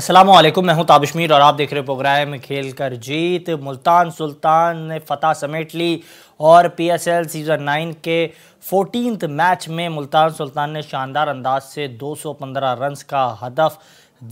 असलम मैं हूं ताबिशमीर और आप देख रहे हो प्रोग्राम खेल कर जीत मुल्तान सुल्तान ने फतह समेट ली और पीएसएल सीज़न नाइन के फोर्टीन मैच में मुल्तान सुल्तान ने शानदार अंदाज से 215 रन्स का हदफ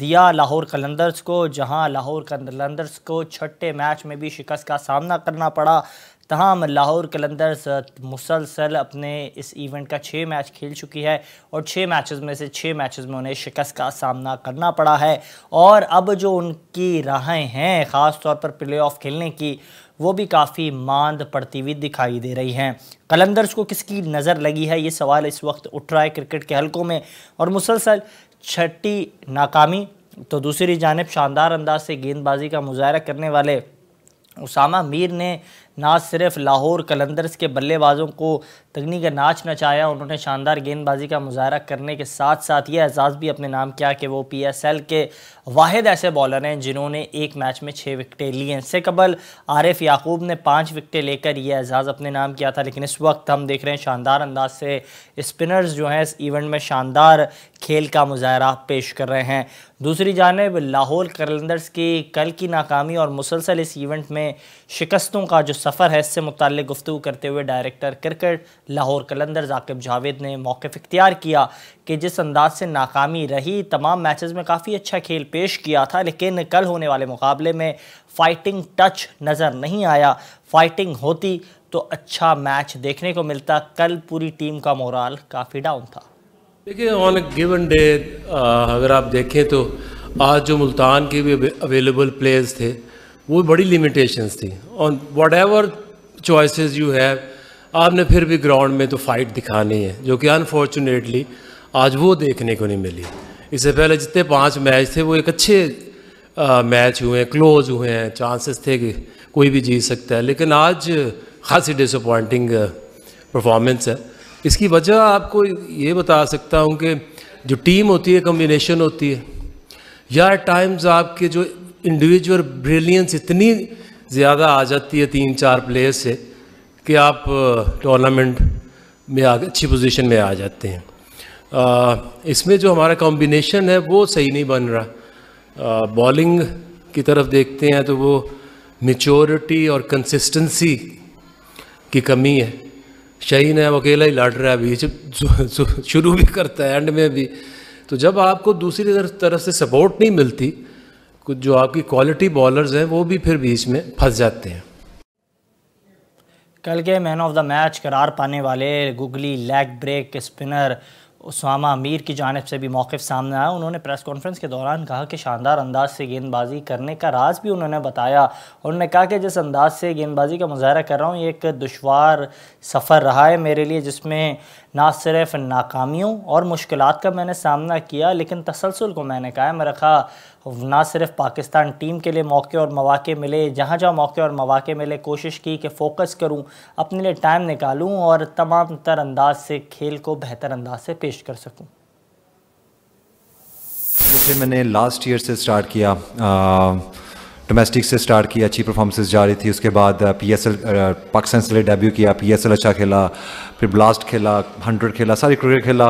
दिया लाहौर कलंदर्स को जहां लाहौर कलंदर्स को छठे मैच में भी शिकस्त का सामना करना पड़ा तहम लाहौर कलंदर्स मुसलसल अपने इस इवेंट का छः मैच खेल चुकी है और छः मैच में से छः मैच में उन्हें शिकस्त का सामना करना पड़ा है और अब जो उनकी राहें हैं ख़ास तौर पर प्ले ऑफ खेलने की वो भी काफ़ी मांद पड़ती हुई दिखाई दे रही हैं कलंदर्स को किसकी नज़र लगी है ये सवाल इस वक्त उठ रहा है क्रिकेट के हलकों में और मुसलसल छठी नाकामी तो दूसरी जानब शानदार अंदाज से गेंदबाजी का मुजाहरा करने वाले उसामा मीर ने ना सिर्फ लाहौर कलंदर्स के बल्लेबाजों को तगनी का नाच नचाया उन्होंने शानदार गेंदबाजी का मुजाहरा करने के साथ साथ ये एजाज़ भी अपने नाम किया कि वो पी एस एल के वाहिद ऐसे बॉलर हैं जिन्होंने एक मैच में छः विकटें ली हैं इससे कबल आरिफ याकूब ने पाँच विकटें लेकर यह एजाज़ अपने नाम किया था लेकिन इस वक्त हम देख रहे हैं शानदार अंदाज से स्पिनर्स जो हैं इस इवेंट में शानदार खेल का मुजाहरा पेश कर रहे हैं दूसरी जानब लाहौल कलंदर्स की कल की नाकामी और मुसलसल इस इवेंट में शिकस्तों का जो सफ़र है इससे मुतल गुफ्तु करते हुए डायरेक्टर क्रिकेट लाहौर कैलेंडर जाकिब जावेद ने मौक़ इख्तियार किया कि जिस अंदाज से नाकामी रही तमाम मैच में काफ़ी अच्छा खेल पेश किया था लेकिन कल होने वाले मुकाबले में फ़ाइटिंग टच नज़र नहीं आया फ़ाइटिंग होती तो अच्छा मैच देखने को मिलता कल पूरी टीम का मोरल काफ़ी डाउन था देखिए ऑन अ गिवन डे अगर आप देखें तो आज जो मुल्तान के भी अवेलेबल प्लेयर्स थे वो बड़ी लिमिटेशंस थी on whatever choice you have आपने फिर भी ग्राउंड में तो फाइट दिखानी है जो कि अनफॉर्चुनेटली आज वो देखने को नहीं मिली इससे पहले जितने पांच मैच थे वो एक अच्छे आ, मैच हुए हैं क्लोज हुए हैं चांसेस थे कि कोई भी जीत सकता है लेकिन आज खासी डिसअपॉइंटिंग परफॉर्मेंस है इसकी वजह आपको ये बता सकता हूँ कि जो टीम होती है कम्बिनेशन होती है या टाइम्स आपके जो इंडिविजुअल ब्रिलियंस इतनी ज़्यादा आ जाती है तीन चार प्लेयर से कि आप टूर्नामेंट में आ अच्छी पोजीशन में आ जाते हैं आ, इसमें जो हमारा कॉम्बिनेशन है वो सही नहीं बन रहा बॉलिंग की तरफ देखते हैं तो वो मेचोरिटी और कंसिस्टेंसी की कमी है शहीन है अब अकेला ही लड़ रहा है बीच शुरू भी करता है एंड में भी तो जब आपको दूसरी तरफ से सपोर्ट नहीं मिलती कुछ जो आपकी क्वालिटी बॉलर्स हैं वो भी फिर बीच में फंस जाते हैं कल के मैन ऑफ द मैच करार पाने वाले googly leg break spinner Usama Amir की जानब से भी मौक़ सामने आया उन्होंने प्रेस कॉन्फ्रेंस के दौरान कहा कि शानदार अंदाज से गेंदबाजी करने का राज भी उन्होंने बताया उन्होंने कहा कि जिस अंदाज से गेंदबाजी का मुजाहरा कर रहा हूँ ये एक दुशवार सफ़र रहा है मेरे लिए जिसमें ना सिर्फ नाकामियों और मुश्किल का मैंने सामना किया लेकिन तसलसल को मैंने कायम रखा ना सिर्फ पाकिस्तान टीम के लिए मौके और मौाक़े मिले जहाँ जहाँ मौके और मौाक़े मिले कोशिश की कि फ़ोकस करूँ अपने लिए टाइम निकालूँ और तमाम तर अंदाज से खेल को बेहतर अंदाज से पेश कर सकूँ जैसे मैंने लास्ट ईयर से स्टार्ट किया आ... डोमेस्टिक से स्टार्ट किया अच्छी परफॉर्मेंसेस जा रही थी उसके बाद पीएसएल uh, पाकिस्तान uh, से डेब्यू किया पीएसएल अच्छा खेला फिर ब्लास्ट खेला हंड्रेड खेला सारी क्रिकेट खेला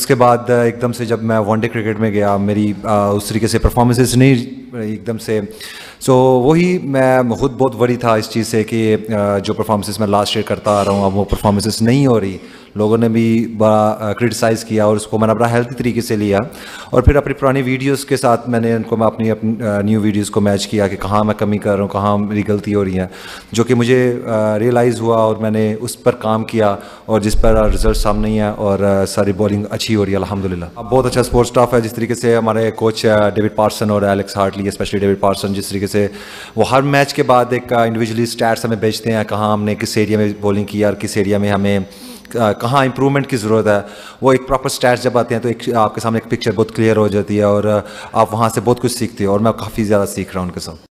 उसके बाद uh, एकदम से जब मैं वनडे क्रिकेट में गया मेरी उस तरीके से परफॉर्मेंसेस नहीं एकदम से सो so, वही मैं खुद बहुत वरी था इस चीज़ से कि जो परफॉर्मेंसेस मैं लास्ट ईयर करता आ रहा हूँ अब वो परफॉर्मेंसेस नहीं हो रही लोगों ने भी बड़ा क्रिटिसाइज़ किया और उसको मैंने बड़ा हेल्थी तरीके से लिया और फिर अपनी पुरानी वीडियोज़ के साथ मैंने उनको मैं अपनी न्यू वीडियोज़ को मैच किया कि कहाँ मैं कमी कर रहा हूँ कहाँ मेरी गलती हो रही है जो कि मुझे रियलाइज़ हुआ और मैंने उस पर काम किया और जिस पर रिजल्ट सामने ही है और सारी बॉलिंग अच्छी हो रही है अलहमदिल्ला अब बहुत अच्छा स्पोर्ट्स स्टाफ है जिस तरीके से हमारे कोच डेविड पार्सन और Alex Hartley specially David Parson जिस तरीके से वो हर मैच के बाद एक इंडिविजुअली स्टैट्स हमें भेजते हैं कहाँ हमने किस एरिया में बॉलिंग की और किस एरिया में हमें कहाँ इंप्रूवमेंट की ज़रूरत है वो एक प्रॉपर स्टैट्स जब आते हैं तो एक आपके सामने एक पिक्चर बहुत क्लियर हो जाती है और आप वहाँ से बहुत कुछ सीखते हो और मैं काफ़ी ज़्यादा सीख रहा हूँ उनके साथ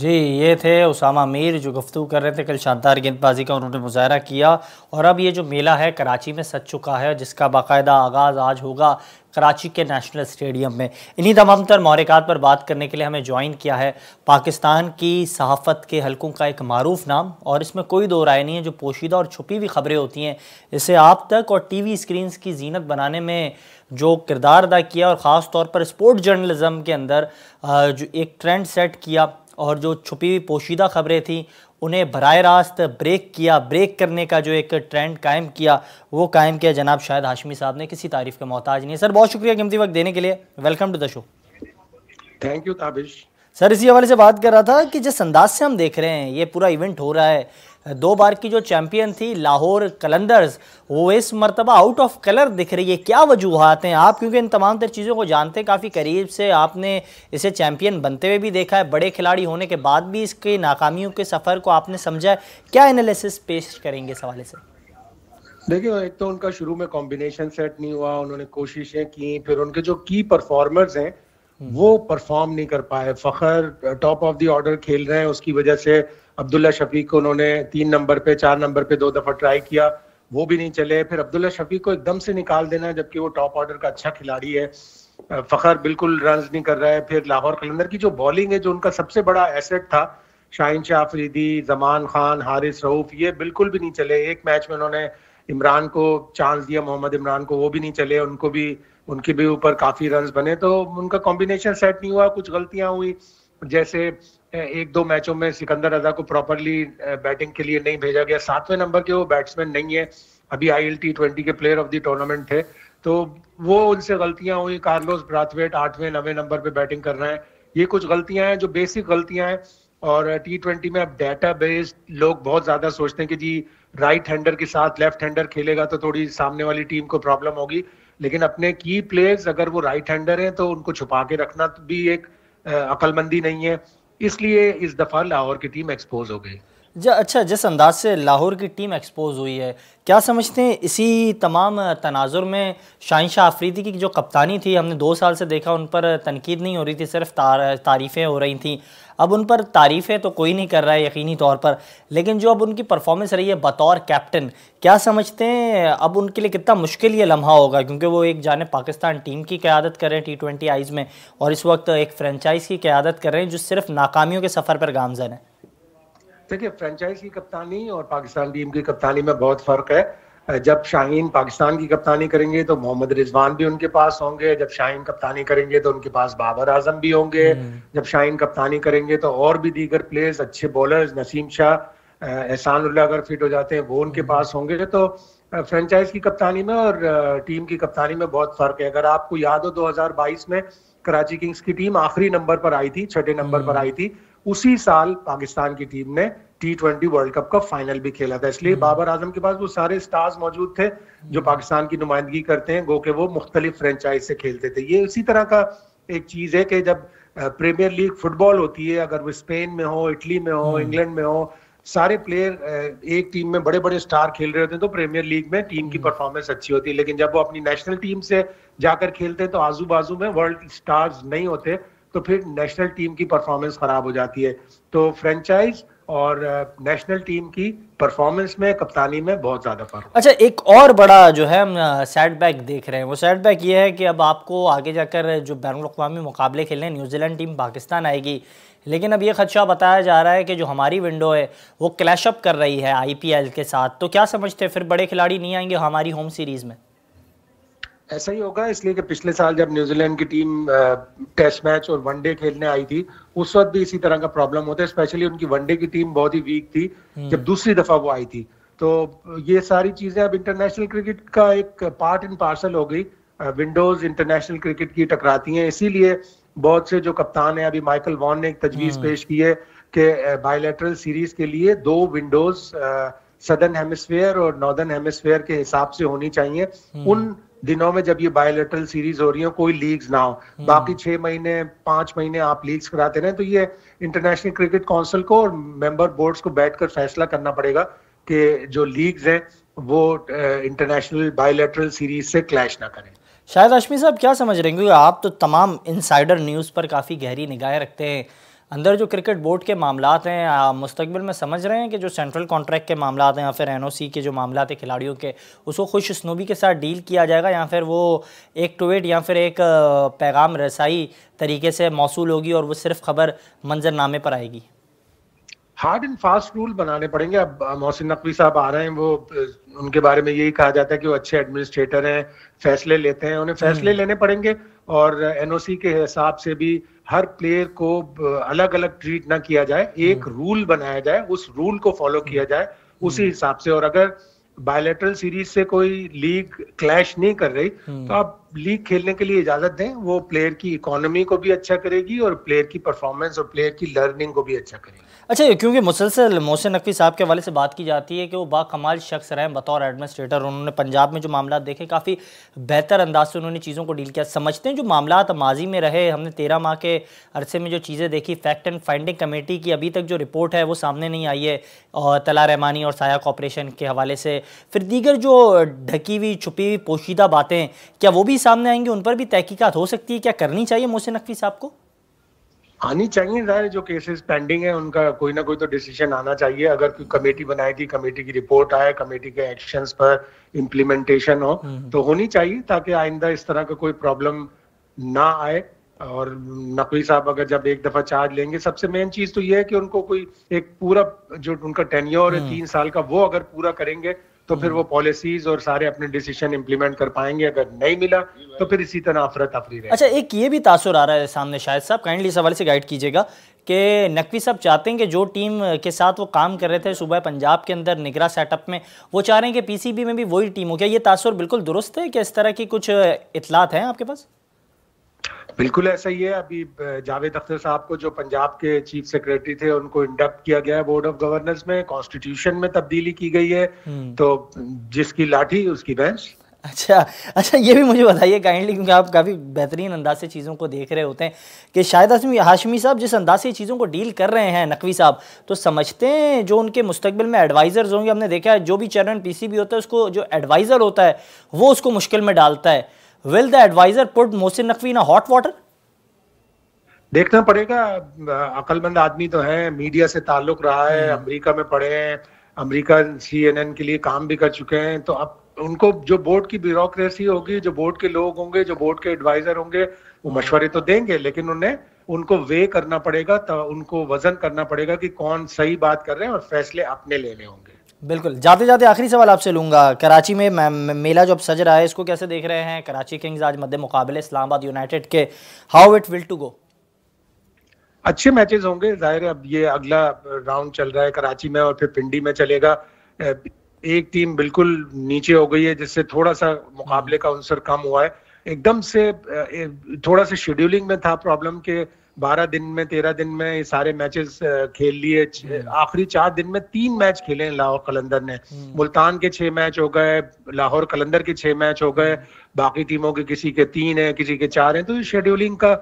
जी ये थे उसामा मीर जो गुफ्तु कर रहे थे कल शानदार गेंदबाजी का उन्होंने मुजाहरा किया और अब ये जो मेला है कराची में सच चुका है जिसका बाकायदा आगाज़ आज होगा कराची के नेशनल स्टेडियम में इन्हीं तमाम तर महरक़ात पर बात करने के लिए हमें ज्वाइन किया है पाकिस्तान की सहाफ़त के हलकों का एक मरूफ नाम और इसमें कोई दो राय नहीं है जो पोशीदा और छुपी हुई ख़बरें होती हैं इसे आप तक और टी वी स्क्रीन की जीनत बनाने में जो किरदार अदा किया और ख़ास तौर पर स्पोर्ट जर्नलिज़म के अंदर जो एक ट्रेंड सेट किया और जो छुपी हुई पोशीदा खबरें थीं उन्हें बर रास्त ब्रेक किया ब्रेक करने का जो एक ट्रेंड कायम किया वो कायम किया जनाब शायद हाशमी साहब ने किसी तारीफ का मोहताज नहीं है सर बहुत शुक्रिया कीमती वक्त देने के लिए welcome to the show thank you Tabish sir इसी हवाले से बात कर रहा था कि जिस अंदाज से हम देख रहे हैं ये पूरा इवेंट हो रहा है दो बार की जो चैंपियन थी लाहौर कलंदर्स वो इस मरतबा आउट ऑफ कलर दिख रही है क्या वजूहत हैं आप क्योंकि इन तमाम तर चीज़ों को जानते हैं काफ़ी करीब से आपने इसे चैंपियन बनते हुए भी देखा है बड़े खिलाड़ी होने के बाद भी इसके नाकामियों के सफ़र को आपने समझा है क्या एनालिसिस पेश करेंगे इस हवाले से देखिए एक तो उनका शुरू में कॉम्बिनेशन सेट नहीं हुआ उन्होंने कोशिशें की फिर उनके जो की परफॉर्मर्स हैं वो परफॉर्म नहीं कर पाए Fakhar top of the order खेल रहे हैं उसकी वजह से अब्दुल्ला शफीक को उन्होंने तीन नंबर पे चार नंबर पे दो दफा ट्राई किया वो भी नहीं चले फिर अब्दुल्ला शफीक को एकदम से निकाल देना जबकि वो टॉप ऑर्डर का अच्छा खिलाड़ी है फखर बिल्कुल रन नहीं कर रहा है फिर लाहौर कलंदर की जो बॉलिंग है जो उनका सबसे बड़ा एसेट था शाहिन शाह अफरीदी जमान खान हारिस रऊफ ये बिल्कुल भी नहीं चले एक मैच में उन्होंने इमरान को चांस दिया मोहम्मद इमरान को वो भी नहीं चले उनको भी उनके भी ऊपर काफी रन बने तो उनका कॉम्बिनेशन सेट नहीं हुआ कुछ गलतियां हुई जैसे एक दो मैचों में सिकंदर रजा को प्रॉपरली बैटिंग के लिए नहीं भेजा गया सातवें नंबर के वो बैट्समैन नहीं है अभी आई एल टी ट्वेंटी के प्लेयर ऑफ द टूर्नामेंट थे तो वो उनसे गलतियां हुई कार्लोस ब्राथवेट आठवें नवे नंबर पे बैटिंग कर रहे हैं ये कुछ गलतियां हैं जो बेसिक गलतियां हैं और टी ट्वेंटी में अब डेटा बेस्ड लोग बहुत ज्यादा सोचते हैं कि जी राइट हैंडर के साथ लेफ्ट हैंडर खेलेगा तो थोड़ी सामने वाली टीम को प्रॉब्लम होगी लेकिन अपने की प्लेयर्स अगर वो राइट हैंडर हैं तो उनको छुपा के रखना भी एक अकलमंदी नहीं है इसलिए इस दफा लाहौर की टीम एक्सपोज हो गई जा, अच्छा जिस अंदाज से लाहौर की टीम एक्सपोज हुई है क्या समझते हैं इसी तमाम तनाजुर में शाहिन शाह आफरीदी की जो कप्तानी थी हमने दो साल से देखा उन पर तनकीद नहीं हो रही थी सिर्फ तार, तारीफ़ें हो रही थी अब उन पर तारीफ़ें तो कोई नहीं कर रहा है यकीनी तौर पर लेकिन जो अब उनकी परफॉर्मेंस रही है बतौर कैप्टन क्या समझते हैं अब उनके लिए कितना मुश्किल ये लम्हा होगा क्योंकि वो एक जाने पाकिस्तान टीम की क्यादत कर रहे हैं टी ट्वेंटी आइज़ में और इस वक्त एक फ्रेंचाइज़ की क्यादत कर रहे हैं जो सिर्फ नाकामियों के सफ़र पर गामजन है देखिए फ्रेंचाइज की कप्तानी और पाकिस्तान टीम की कप्तानी में बहुत फर्क है जब शाहीन पाकिस्तान की कप्तानी करेंगे तो मोहम्मद रिजवान भी उनके पास होंगे जब शाहीन कप्तानी करेंगे तो उनके पास बाबर आजम भी होंगे हम्म। जब शाहीन कप्तानी करेंगे तो और भी दीगर प्लेयर्स अच्छे बॉलर्स नसीम शाह एहसान उल्ला अगर फिट हो जाते हैं वो उनके हम्म। पास होंगे तो फ्रेंचाइज की कप्तानी में और टीम की कप्तानी में बहुत फर्क है अगर आपको याद हो 2022 में कराची किंग्स की टीम आखिरी नंबर पर आई थी छठे नंबर पर हम्म। आई थी उसी साल पाकिस्तान की टीम ने टी ट्वेंटी वर्ल्ड कप का फाइनल भी खेला था इसलिए हम्म। बाबर आजम के पास वो सारे स्टार्स मौजूद थे जो हम्म। पाकिस्तान की नुमाइंदगी करते हैं गो के वो मुख्तलिफ फ्रेंचाइज से खेलते थे ये इसी तरह का एक चीज है कि जब प्रीमियर लीग फुटबॉल होती है अगर वो स्पेन में हो इटली में हो इंग्लैंड हम्म। में हो सारे प्लेयर एक टीम में बड़े बड़े स्टार खेल रहे होते हैं तो प्रीमियर लीग में टीम की परफॉर्मेंस अच्छी होती है लेकिन जब वो अपनी नेशनल टीम से जाकर खेलते हैं तो आजू बाजू में वर्ल्ड स्टार्स नहीं होते तो फिर नेशनल टीम की परफॉर्मेंस खराब हो जाती है तो फ्रेंचाइज और नेशनल uh, टीम की परफॉर्मेंस में कप्तानी में बहुत ज़्यादा फर्क अच्छा एक और बड़ा जो है हम सेटबैक uh, देख रहे हैं वो सेटबैक ये है कि अब आपको आगे जाकर जो बैन अवी मुकाबले खेलने न्यूजीलैंड टीम पाकिस्तान आएगी लेकिन अब ये खदशा बताया जा रहा है कि जो हमारी विंडो है वो क्लैशअप कर रही है आईपीएल के साथ तो क्या समझते हैं फिर बड़े खिलाड़ी नहीं आएंगे हमारी होम सीरीज़ में ऐसा ही होगा इसलिए कि पिछले साल जब न्यूजीलैंड की टीम टेस्ट मैच और वनडे खेलने आई थी उस वक्त भी इसी तरह का प्रॉब्लम होता है स्पेशली उनकी वनडे की टीम बहुत ही वीक थी हम्म। जब दूसरी दफा वो आई थी तो ये सारी चीजें अब इंटरनेशनल क्रिकेट का एक पार्ट इन पार्सल हो गई विंडोज इंटरनेशनल क्रिकेट की टकराती हैं इसीलिए बहुत से जो कप्तान है अभी माइकल वॉन ने एक तजवीज हम्म। पेश की है कि बायोलेटरल सीरीज के लिए दो विंडोज सदर्न हेमिस्फेयर और नॉर्दर्न हेमिस्फेयर के हिसाब से होनी चाहिए हम्म। उन दिनों में जब ये बायोलेटरल सीरीज हो रही है कोई लीग्स ना हो हम्म। बाकी छह महीने पांच महीने आप लीग्स कराते रहे तो ये इंटरनेशनल क्रिकेट काउंसिल को और मेंबर बोर्ड्स को बैठकर फैसला करना पड़ेगा कि जो लीग्स हैं वो इंटरनेशनल बायोलेटरल सीरीज से क्लैश ना करें शायद अश्मी साहब क्या समझ रहे हैं क्योंकि आप तो तमाम इनसाइडर न्यूज़ पर काफ़ी गहरी निगाहें रखते हैं अंदर जो क्रिकेट बोर्ड के मामला हैं मुस्तबिल में समझ रहे हैं कि जो सेंट्रल कॉन्ट्रैक्ट के मामला हैं या फिर एन ओ सी के जो मामला हैं खिलाड़ियों के उसको खुश स्नूबी के साथ डील किया जाएगा या फिर वो एक ट्वीट या फिर एक पैगाम रसाई तरीके से मौसू होगी और वो सिर्फ खबर मंजरनामे पर आएगी हार्ड एंड फास्ट रूल बनाने पड़ेंगे अब मोहसिन नकवी साहब आ रहे हैं वो उनके बारे में यही कहा जाता है कि वो अच्छे एडमिनिस्ट्रेटर हैं फैसले लेते हैं उन्हें फैसले हम्म। लेने पड़ेंगे और एनओसी के हिसाब से भी हर प्लेयर को अलग अलग ट्रीट ना किया जाए हम्म। एक रूल बनाया जाए उस रूल को फॉलो किया हम्म। जाए उसी हिसाब से और अगर बायोलेटरल सीरीज से कोई लीग क्लैश नहीं कर रही तो आप लीग खेलने के लिए इजाजत दें वो प्लेयर की इकोनॉमी को भी अच्छा करेगी और प्लेयर की परफॉर्मेंस और प्लेयर की लर्निंग को भी अच्छा करेगी अच्छा क्योंकि मुसलसल मोहसिन नकवी साहब के हवाले से बात की जाती है कि वो बाकमाल शख्स रहे बतौर एडमिनिस्ट्रेटर उन्होंने पंजाब में जो मामला देखे काफ़ी बेहतर अंदाज से उन्होंने चीज़ों को डील किया समझते हैं जो मामला माजी में रहे हमने तेरह माह के अरसे में जो चीज़ें देखी फैक्ट एंड फाइंडिंग कमेटी की अभी तक जो रिपोर्ट है वो सामने नहीं आई है और तला रहमानी और साया कॉपरेशन के हवाले से फिर दीगर जो ढकी हुई छुपी हुई पोशीदा बातें क्या वो भी सामने आएंगी उन पर भी तहकीकत हो सकती है क्या करनी चाहिए मोहसिन नकवी साहब को आनी चाहिए जाहिर जो केसेस पेंडिंग है उनका कोई ना कोई तो डिसीजन आना चाहिए अगर कोई कमेटी बनाएगी कमेटी की रिपोर्ट आए कमेटी के एक्शंस पर इम्प्लीमेंटेशन हो हम्म, हम्म। तो होनी चाहिए ताकि आइंदा इस तरह का कोई प्रॉब्लम ना आए और नकवी साहब अगर जब एक दफा चार्ज लेंगे सबसे मेन चीज तो ये है कि उनको कोई एक पूरा जो उनका टेन्योर है हम्म। तीन साल का वो अगर पूरा करेंगे तो फिर वो पॉलिसीज और सारे अपने डिसीजन इम्प्लीमेंट कर पाएंगे अगर नहीं मिला तो फिर इसी तरह अफरा तफरी रहे अच्छा एक ये भी तासुर आ रहा है सामने शायद साहब काइंडली इस हवाले से गाइड कीजिएगा कि नकवी साहब चाहते हैं कि जो टीम के साथ वो काम कर रहे थे सुबह पंजाब के अंदर निगरा सेटअप में वो चाह रहे हैं कि पीसीबी में भी वही टीम हो क्या ये तासुर बिल्कुल दुरुस्त है क्या इस तरह की कुछ इतलात हैं आपके पास बिल्कुल ऐसा ही है अभी जावेद अख्तर साहब को जो पंजाब के चीफ सेक्रेटरी थे उनको इंडक्ट किया गया है बोर्ड ऑफ गवर्नर्स में कॉन्स्टिट्यूशन में तब्दीली की गई है हम्म। तो जिसकी लाठी उसकी भैंस अच्छा अच्छा ये भी मुझे बताइए काइंडली क्योंकि आप काफ़ी बेहतरीन अंदाज से चीज़ों को देख रहे होते हैं कि शायद हाशमी हाशमी साहब जिस अंदाज से चीज़ों को डील कर रहे हैं नकवी साहब तो समझते हैं जो उनके मुस्तबिल में एडवाइज़र्स होंगे हमने देखा है जो भी चेयरमैन पीसीबी होता है उसको जो एडवाइज़र होता है वो उसको मुश्किल में डालता है will the advisor put Mohsin Naqvi in hot water देखना पड़ेगा अकलमंद आदमी तो है मीडिया से ताल्लुक रहा है हम्म। अमेरिका में पढ़े हैं अमेरिका सीएनएन के लिए काम भी कर चुके हैं तो अब उनको जो बोर्ड की ब्यूरोक्रेसी होगी जो बोर्ड के लोग होंगे जो बोर्ड के एडवाइजर होंगे वो हम्म। मशवरे तो देंगे लेकिन उन्हें उनको वे करना पड़ेगा तो उनको वजन करना पड़ेगा कि कौन सही बात कर रहे हैं और फैसले अपने लेने होंगे बिल्कुल जाते जाते आखिरी सवाल आपसे लूंगा कराची में मेला जो अब सज रहा है इसको कैसे देख रहे हैं कराची किंग्स आज मध्य मुकाबले इस्लामाबाद यूनाइटेड के how it will to go अच्छे मैचेस होंगे जाहिर है अब ये अगला राउंड चल रहा है कराची में और फिर पिंडी में चलेगा एक टीम बिल्कुल नीचे हो गई है जिससे थोड़ा सा मुकाबले का हम्म। अंसर कम हुआ है एकदम से थोड़ा सा शेड्यूलिंग में था प्रॉब्लम के बारह दिन में तेरह दिन में सारे मैचेस खेल लिए हम्म। आखिरी चार दिन में तीन मैच खेले लाहौर कलंदर ने हम्म। मुल्तान के छह मैच हो गए लाहौर कलंदर के छह मैच हो गए बाकी टीमों के किसी के तीन है किसी के चार है तो शेड्यूलिंग का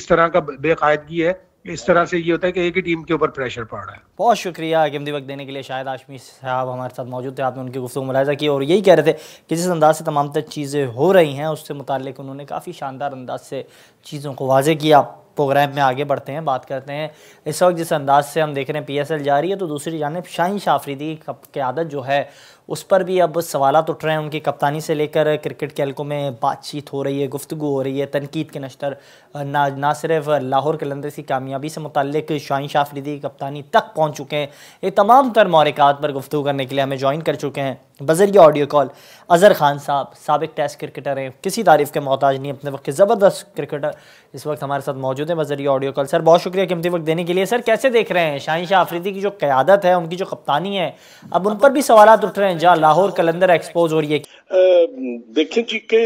इस तरह का बेकायदगी है इस तरह से ये होता है कि एक ही टीम के ऊपर प्रेशर पड़ रहा है बहुत शुक्रिया कीमती वक्त देने के लिए शायद आशमी साहब हमारे साथ मौजूद थे आपने उनकी गुफ्तु मुलायजा की और यही कह रहे थे कि जिस अंदाज से तमाम तर चीज़ें हो रही हैं उससे मुतल उन्होंने काफ़ी शानदार अंदाज से चीज़ों को वाजे किया प्रोग्राम में आगे बढ़ते हैं बात करते हैं इस वक्त जिस अंदाज से हम देख रहे हैं पीएसएल जा रही है तो दूसरी जानब शाहिन शाफरीदी की आदत जो है उस पर भी अब सवाल उठ रहे हैं उनकी कप्तानी से लेकर क्रिकेट के हल्कों में बातचीत हो रही है गुफ्तु हो रही है तनकीद के नश्तर ना ना सिर्फ लाहौर लंदर की कामयाबी से मुतक शाहिन शाह की कप्तानी तक पहुँच चुके हैं ये तमाम तर मौरक़ात पर गुफ्तु करने के लिए हमें ज्वाइन कर चुके हैं बजरिया ऑडियो कॉल अज़हर खान साहब सबक टेस्ट क्रिकेटर हैं किसी तारीफ़ के मोहताज नहीं अपने वक्त के ज़बरदस्त क्रिकेटर इस वक्त हमारे साथ मौजूद हैं बजरिया ऑडियो कॉल सर बहुत शुक्रिया कीमती वक्त देने के लिए सर कैसे देख रहे हैं शाहिन शाह की जो क़्यादत है उनकी जो कप्तानी है अब उन पर भी सवाल उठ रहे हैं जहाँ लाहौर कलंदर एक्सपोज हो रही है देखें जी के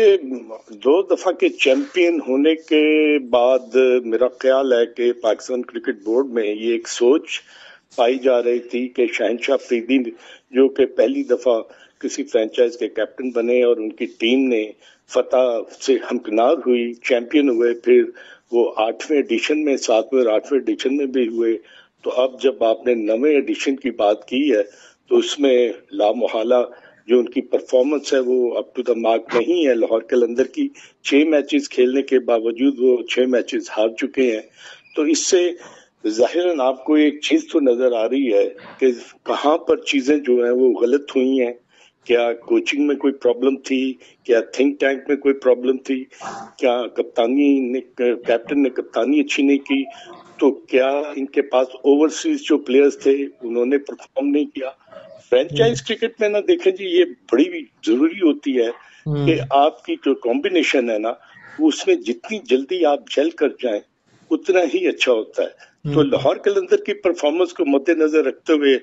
दो दफा के चैंपियन होने के बाद मेरा ख्याल है कि पाकिस्तान क्रिकेट बोर्ड में ये एक सोच पाई जा रही थी कि शहनशाह फ्रीदी जो कि पहली दफा किसी फ्रेंचाइज के कैप्टन बने और उनकी टीम ने फतह से हमकनार हुई चैंपियन हुए फिर वो आठवें एडिशन में सातवें और आठवें एडिशन में भी हुए तो अब जब आपने नवे एडिशन की बात की है तो उसमें लामोहला जो उनकी परफॉर्मेंस है वो अप टू द मार्क नहीं है लाहौर कलंदर की छह मैचेस खेलने के बावजूद वो छह मैचेस हार चुके हैं तो इससे जाहिर आपको एक चीज़ तो नज़र आ रही है कि कहाँ पर चीज़ें जो है वो गलत हुई हैं क्या कोचिंग में कोई प्रॉब्लम थी क्या थिंक टैंक में कोई प्रॉब्लम थी क्या कप्तानी ने कैप्टन ने कप्तानी अच्छी नहीं की तो क्या इनके पास ओवरसीज जो प्लेयर्स थे उन्होंने परफॉर्म नहीं किया फ्रेंचाइज क्रिकेट में ना देखें जी ये बड़ी जरूरी होती है हम्म। कि आपकी जो कॉम्बिनेशन है ना उसमें जितनी जल्दी आप जल कर जाए उतना ही अच्छा होता है तो हम्म। लाहौर कलंदर की परफॉर्मेंस को मद्देनजर रखते हुए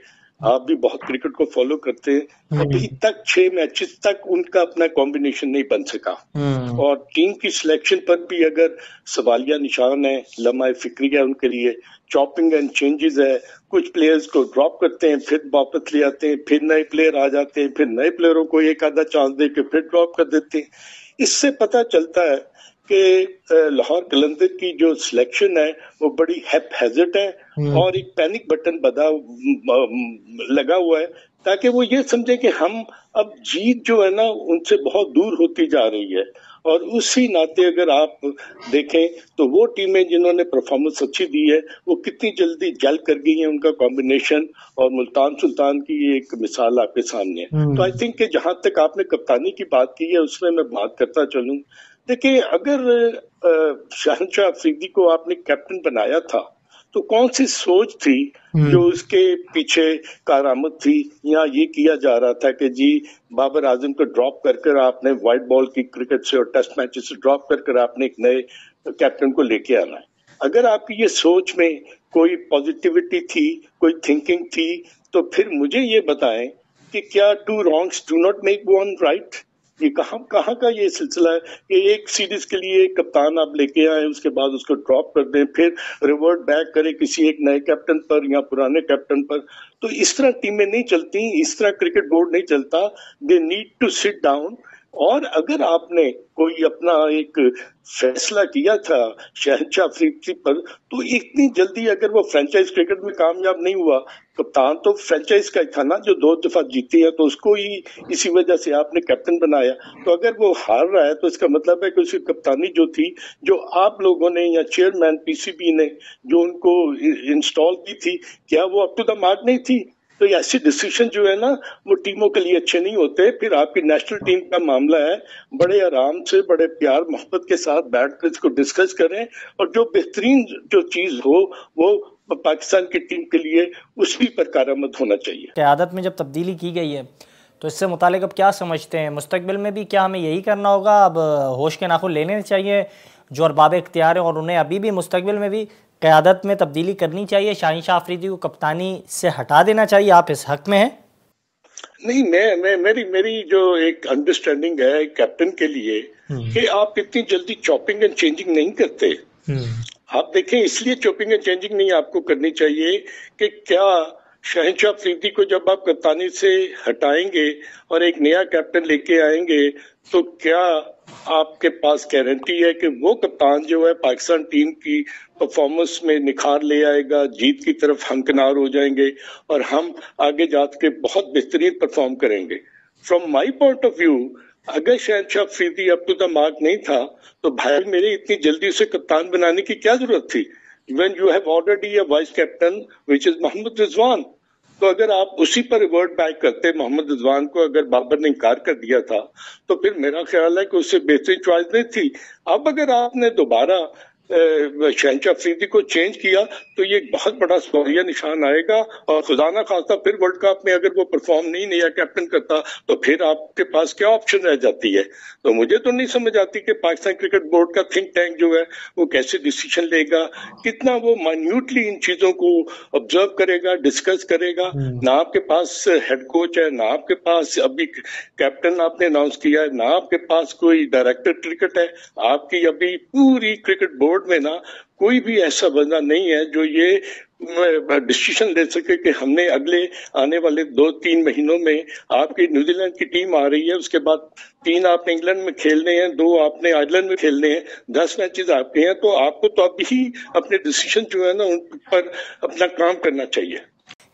आप भी बहुत क्रिकेट को फॉलो करते हैं हम्म। अभी तक छह मैचेस तक उनका अपना कॉम्बिनेशन नहीं बन सका हम्म। और टीम की सिलेक्शन पर भी अगर सवालिया निशान है लम्हा फिक्री है उनके लिए चॉपिंग एंड चेंजेस है कुछ प्लेयर्स को ड्रॉप करते हैं फिर वापस ले आते हैं फिर नए प्लेयर आ जाते हैं फिर नए प्लेयरों को एक आधा चांस दे के फिर ड्रॉप कर देते हैं इससे पता चलता है कि लाहौर कलंदर की जो सिलेक्शन है वो बड़ी हैप है हम्म। और एक पैनिक बटन बदा लगा हुआ है ताकि वो ये समझे कि हम अब जीत जो है ना उनसे बहुत दूर होती जा रही है और उसी नाते अगर आप देखें तो वो टीमें जिन्होंने परफॉर्मेंस अच्छी दी है वो कितनी जल्दी जल कर गई है उनका कॉम्बिनेशन और मुल्तान सुल्तान की एक मिसाल आपके सामने है हम्म। तो आई थिंक जहां तक आपने कप्तानी की बात की है उसमें मैं बात करता चलूँ देखिए अगर शहनशाह अफरीदी को आपने कैप्टन बनाया था तो कौन सी सोच थी हम्म। जो उसके पीछे कारामद थी या ये किया जा रहा था कि जी बाबर आजम को ड्रॉप कर कर आपने व्हाइट बॉल की क्रिकेट से और टेस्ट मैच से ड्रॉप कर कर आपने एक नए कैप्टन को लेके आना है अगर आपकी ये सोच में कोई पॉजिटिविटी थी कोई थिंकिंग थी तो फिर मुझे ये बताएं कि क्या two wrongs do not make one right ये कहाँ कहाँ का ये सिलसिला है कि एक सीरीज के लिए एक कप्तान आप लेके आए उसके बाद उसको ड्रॉप कर दें फिर रिवर्ट बैक करें किसी एक नए कैप्टन पर या पुराने कैप्टन पर तो इस तरह टीमें नहीं चलती इस तरह क्रिकेट बोर्ड नहीं चलता they need to sit down और अगर आपने कोई अपना एक फैसला किया था शहनशाह अफरीदी पर तो इतनी जल्दी अगर वो फ्रेंचाइज क्रिकेट में कामयाब नहीं हुआ कप्तान तो फ्रेंचाइज तो का ही था ना जो दो दफा जीती है तो उसको ही इसी वजह से आपने कैप्टन बनाया तो अगर वो हार रहा है तो इसका मतलब है कि उसकी कप्तानी जो थी जो आप लोगों ने या चेयरमैन पीसीबी ने जो उनको इंस्टॉल की थी क्या वो अप टू द मार्क नहीं थी तो ऐसे डिसीजन जो है ना वो टीमों के लिए अच्छे नहीं होते फिर आपकी नेशनल टीम का मामला है बड़े आराम से बड़े प्यार मोहब्बत के साथ बैठ कर इसको डिस्कस करें और जो बेहतरीन जो चीज हो वो पाकिस्तान की टीम के लिए उसी पर कारामद होना चाहिए क्यादत में जब तब्दीली की गई है तो इससे मुतालिक अब क्या समझते हैं मुस्तबिल में भी क्या हमें यही करना होगा अब होश के नाखुन लेने चाहिए जो अरबाब इख्तियार हैं और उन्हें अभी भी मुस्तबिल में भी क़्यादत में तब्दीली करनी चाहिए शाहिन शाह आफरीदी को कप्तानी से हटा देना चाहिए आप इस हक में हैं नहीं मैं मैं मेरी मेरी जो एक अंडरस्टैंडिंग है कैप्टन के लिए हम्म। कि आप इतनी जल्दी चॉपिंग एंड चेंजिंग नहीं करते हम्म। आप देखें इसलिए चॉपिंग एंड चेंजिंग नहीं आपको करनी चाहिए कि क्या शहनशाह अफरीदी को जब आप कप्तानी से हटाएंगे और एक नया कैप्टन लेके आएंगे तो क्या आपके पास गारंटी है कि वो कप्तान जो है पाकिस्तान टीम की परफॉर्मेंस में निखार ले आएगा जीत की तरफ हंकनार हो जाएंगे और हम आगे जात के बहुत बेहतरीन परफॉर्म करेंगे from my point of view अगर Shahenshah Afridi up to the mark नहीं था तो भाई मेरे इतनी जल्दी उसे कप्तान बनाने की क्या जरूरत थी when you have already a vice captain which is Mohammad Rizwan तो अगर आप उसी पर रिवर्ट बैक करते मोहम्मद रिजवान को अगर बाबर ने इनकार कर दिया था तो फिर मेरा ख्याल है कि उससे बेहतरीन चॉइस नहीं थी अब अगर आपने दोबारा शहनशाह अफरीदी को चेंज किया तो ये बहुत बड़ा सौरिया निशान आएगा और खुदाना खासा फिर वर्ल्ड कप में अगर वो परफॉर्म नहीं नहीं कैप्टन करता तो फिर आपके पास क्या ऑप्शन रह जाती है तो मुझे तो नहीं समझ आती कि पाकिस्तान क्रिकेट बोर्ड का थिंक टैंक जो है वो कैसे डिसीजन लेगा कितना वो माइन्यूटली इन चीजों को ऑब्जर्व करेगा डिस्कस करेगा हम्म। ना आपके पास हेड कोच है ना आपके पास अभी कैप्टन आपने अनाउंस किया है ना आपके पास कोई डायरेक्टर क्रिकेट है आपकी अभी पूरी क्रिकेट बोर्ड कोर्ट में ना कोई भी ऐसा बंदा नहीं है जो ये डिसीजन ले सके कि हमने अगले आने वाले दो तीन महीनों में आपकी न्यूजीलैंड की टीम आ रही है उसके बाद तीन आप इंग्लैंड में खेलने हैं दो आपने आयरलैंड में खेलने हैं दस मैचेस आपके हैं तो आपको तो अभी अपने डिसीजन जो है ना उन पर अपना काम करना चाहिए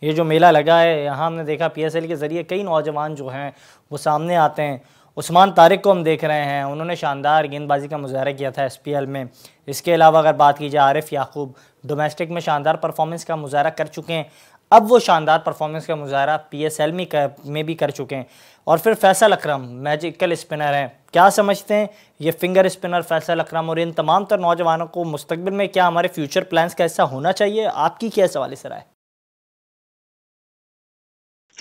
ये जो मेला लगा है यहाँ हमने देखा पी के ज़रिए कई नौजवान जो हैं वो सामने आते हैं उस्मान तारिक को हम देख रहे हैं उन्होंने शानदार गेंदबाजी का मुजाहरा किया था एस में इसके अलावा अगर बात की जाए आरिफ याकूब डोमेस्टिक में शानदार परफॉर्मेंस का मुजाहरा कर चुके हैं अब वो शानदार परफॉर्मेंस का मुजाहरा पी एस एल में, में भी कर चुके हैं और फिर फैसल अक्रम मैजिकल स्पिनर हैं क्या समझते हैं ये फिंगर स्पिनर फैसल अक्रम और इन तमाम तर नौजवानों को मुस्तबिल में क्या हमारे फ्यूचर प्लान्स का ऐसा होना चाहिए आपकी क्या सवाल इस राय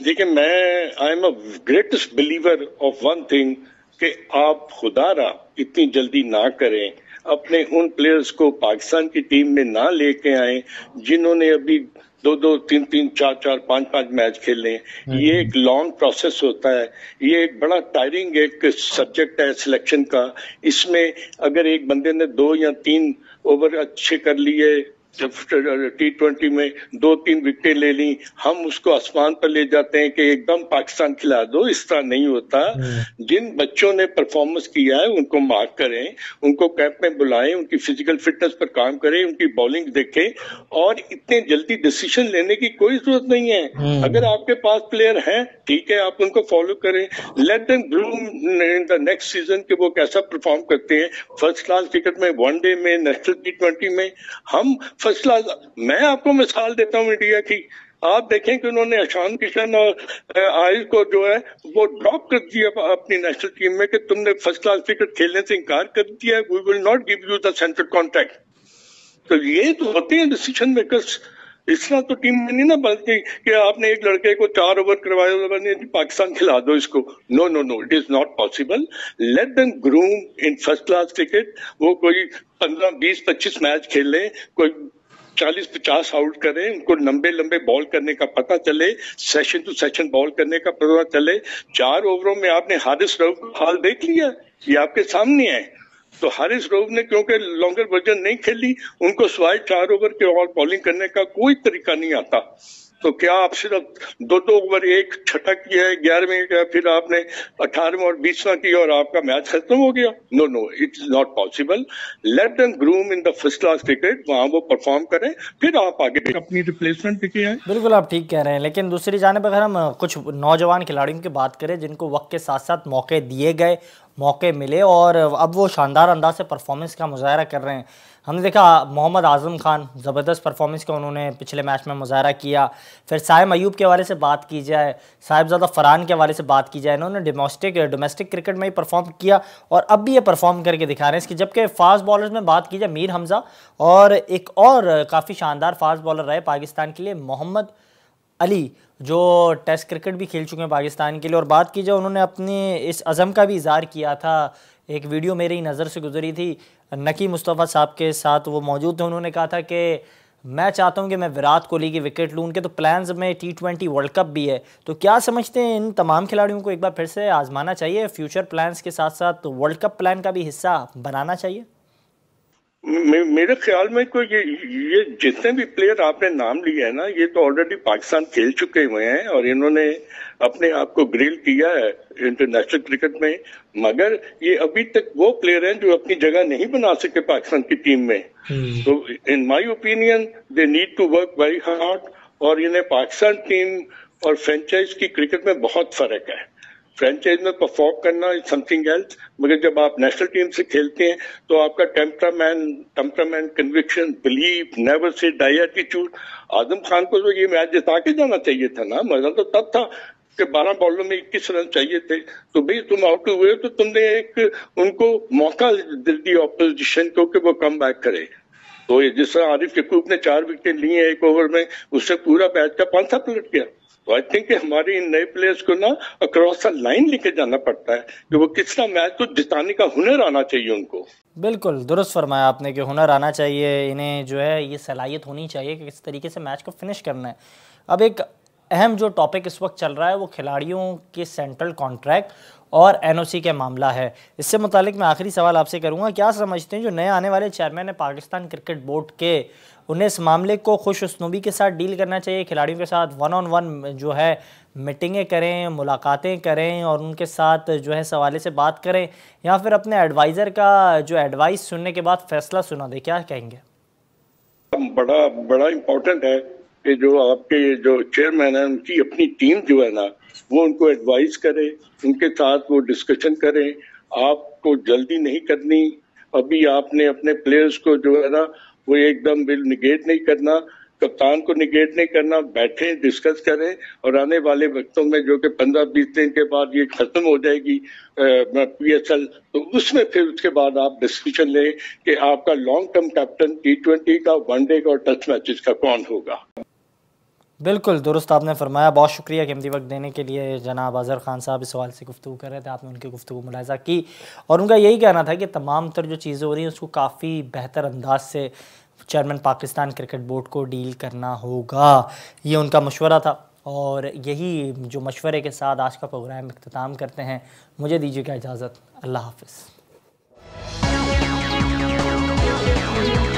देखिए मैं I am a greatest believer of one thing कि आप खुदा रहा इतनी जल्दी ना करें अपने उन प्लेयर्स को पाकिस्तान की टीम में ना लेके आए जिन्होंने अभी दो दो तीन तीन चार चार पांच पांच मैच खेलने हम्म। ये एक लॉन्ग प्रोसेस होता है ये एक बड़ा टायरिंग एक सब्जेक्ट है सिलेक्शन का इसमें अगर एक बंदे ने दो या तीन ओवर अच्छे कर लिए जब टी ट्वेंटी में दो तीन विकेट ले ली हम उसको आसमान पर ले जाते हैं कि एकदम पाकिस्तान खिला दो इस तरह नहीं होता हम्म। जिन बच्चों ने परफॉर्मेंस किया है उनको मार्क करें उनको कैंप में बुलाएं उनकी फिजिकल फिटनेस पर काम करें उनकी बॉलिंग देखें और इतने जल्दी डिसीजन लेने की कोई जरूरत नहीं है हम्म। अगर आपके पास प्लेयर है ठीक है आप उनको फॉलो करें let them groom in the next season के वो कैसा परफॉर्म करते हैं फर्स्ट क्लास क्रिकेट में वनडे में नेशनल टी ट्वेंटी में हम फर्स्ट क्लास मैं आपको मिसाल देता हूँ इंडिया की आप देखें कि उन्होंने अशांत किशन और आयुष को जो है वो ड्रॉप कर दिया अपनी नेशनल टीम में कि तुमने फर्स्ट क्लास क्रिकेट खेलने से इनकार कर दिया we will not give you the central contract तो ये तो होते हैं डिसीजन मेकर्स इस तरह तो टीम में नहीं ना बल्कि कि आपने एक लड़के को चार ओवर करवाया पाकिस्तान खिला दो इसको no no no it is not possible let them groom in first class cricket वो कोई पंद्रह बीस पच्चीस मैच खेल लें कोई चालीस पचास आउट करें उनको लंबे लंबे बॉल करने का पता चले सेशन टू सेशन बॉल करने का पता चले चार ओवरों में आपने हारिस रऊ को हाल देख लिया ये आपके सामने है तो हारिस रोब ने क्योंकि लॉन्गर वर्जन नहीं खेली उनको स्वाय चार ओवर के और बॉलिंग करने का कोई तरीका नहीं आता तो क्या आप सिर्फ दो दो ओवर एक छठा किया है ग्यारहवें का फिर आपने अठारहवें और बीसवा किया और आपका मैच खत्म हो गया no no it is not possible let them groom in the first class cricket वहां वो परफॉर्म करें फिर आप आगे अपनी रिप्लेसमेंट लेके आए बिल्कुल आप ठीक कह रहे हैं लेकिन दूसरी जानब अगर हम कुछ नौजवान खिलाड़ियों की बात करें जिनको वक्त के साथ साथ मौके दिए गए मौके मिले और अब वो शानदार अंदाज से परफॉर्मेंस का मुजाहरा कर रहे हैं हमने देखा मोहम्मद आजम खान ज़बरदस्त परफॉर्मेंस का उन्होंने पिछले मैच में मुजाहरा किया फिर साहिब अयूब के हवाले से बात की जाए साहिबजादा फरहान के हवाले से बात की जाए इन्होंने डोमेस्टिक डोमेस्टिक क्रिकेट में ही परफॉर्म किया और अब भी ये परफॉर्म करके दिखा रहे हैं इसकी जबकि फास्ट बॉलर में बात की जाए मीर हमज़ा और एक और काफ़ी शानदार फास्ट बॉलर रहे पाकिस्तान के लिए मोहम्मद अली जो टेस्ट क्रिकेट भी खेल चुके हैं पाकिस्तान के लिए और बात की जाए उन्होंने अपने इस अज़म का भी इजहार किया था एक वीडियो मेरी नज़र से गुजरी थी नकी मुस्तफ़ा साहब के साथ वो मौजूद थे उन्होंने कहा था कि मैं चाहता हूं कि मैं विराट कोहली की विकेट लूं उनके तो प्लान्स में टी ट्वेंटी वर्ल्ड कप भी है तो क्या समझते हैं इन तमाम खिलाड़ियों को एक बार फिर से आजमाना चाहिए फ्यूचर प्लान्स के साथ साथ वर्ल्ड कप प्लान का भी हिस्सा बनाना चाहिए मेरे ख्याल में कोई ये ये जितने भी प्लेयर आपने नाम लिए है ना ये तो ऑलरेडी पाकिस्तान खेल चुके हुए हैं और इन्होंने अपने आप को ग्रिल किया है इंटरनेशनल क्रिकेट में मगर ये अभी तक वो प्लेयर हैं जो अपनी जगह नहीं बना सके पाकिस्तान की टीम में हम्म। तो in my opinion they need to work very hard और इन्हें पाकिस्तान टीम और फ्रेंचाइज की क्रिकेट में बहुत फर्क है फ्रेंचाइज में परफॉर्म करना इज समथिंग एल्स मगर जब आप नेशनल टीम से खेलते हैं तो आपका temperament temperament conviction believe never say die attitude Azam Khan को तो ये मैच जिता के जाना चाहिए था ना मजा तो तब था कि बारह बॉलों में इक्कीस रन चाहिए थे तो भाई तुम आउट हुए तो तुमने एक उनको मौका दिया ऑपोजिशन को कि वो कम बैक करे तो जिस तरह आरिफ यकूब ने चार विकेट लिए एक ओवर में उससे पूरा बैच का पांच सात लट गया तो आई थिंक हमारे इन नए प्लेयर्स को ना अक्रॉस द लाइन लेके जाना पड़ता है कि वो कितना मैच को जिताने का हुनर आना चाहिए उनको बिल्कुल दुरुस्त फरमाया आपने कि हुनर आना चाहिए इन्हें जो है ये सलाहियत होनी चाहिए कि किस तरीके से मैच को फिनिश करना है अब एक अहम जो टॉपिक इस वक्त चल रहा है वो खिलाड़ियों के सेंट्रल कॉन्ट्रैक्ट और एनओसी का मामला है इससे मुतालिक मैं आखिरी सवाल आपसे करूँगा क्या समझते हैं जो नए आने वाले चेयरमैन हैं पाकिस्तान क्रिकेट बोर्ड के उन्हें इस मामले को खुश उसनूबी के साथ डील करना चाहिए खिलाड़ियों के साथ वन ऑन वन जो है मीटिंगें करें मुलाकातें करें और उनके साथ जो है सवाले से बात करें या फिर अपने एडवाइज़र का जो एडवाइस सुनने के बाद फैसला सुना दे क्या कहेंगे बड़ा बड़ा इम्पोर्टेंट है कि जो आपके जो चेयरमैन है उनकी अपनी टीम जो है ना वो उनको एडवाइस करें उनके साथ वो डिस्कशन करें आपको जल्दी नहीं करनी अभी आपने अपने प्लेयर्स को जो है ना वो एकदम बिल निगेट नहीं करना कप्तान को निगेट नहीं करना बैठे डिस्कस करें और आने वाले वक्तों में जो कि पंद्रह बीस दिन के बाद ये खत्म हो जाएगी पी एस एल तो उसमें फिर उसके बाद आप डिस्कशन लें कि आपका long term captain T twenty का वनडे का और टेस्ट मैचेस का कौन होगा बिल्कुल दुरुस्त आपने फरमाया बहुत शुक्रिया कीमती वक्त देने के लिए जनाब अज़हर ख़ान साहब इस सवाल से गुफ्तु कर रहे थे आपने उनकी गुफ्तु मुलायजा की और उनका यही कहना था कि तमाम तर जो चीज़ें हो रही हैं उसको काफ़ी बेहतर अंदाज से चेयरमैन पाकिस्तान क्रिकेट बोर्ड को डील करना होगा ये उनका मशवरा था और यही जो मशवरे के साथ आज का प्रोग्राम अख्ताम करते हैं मुझे दीजिएगा इजाज़त अल्लाह हाफ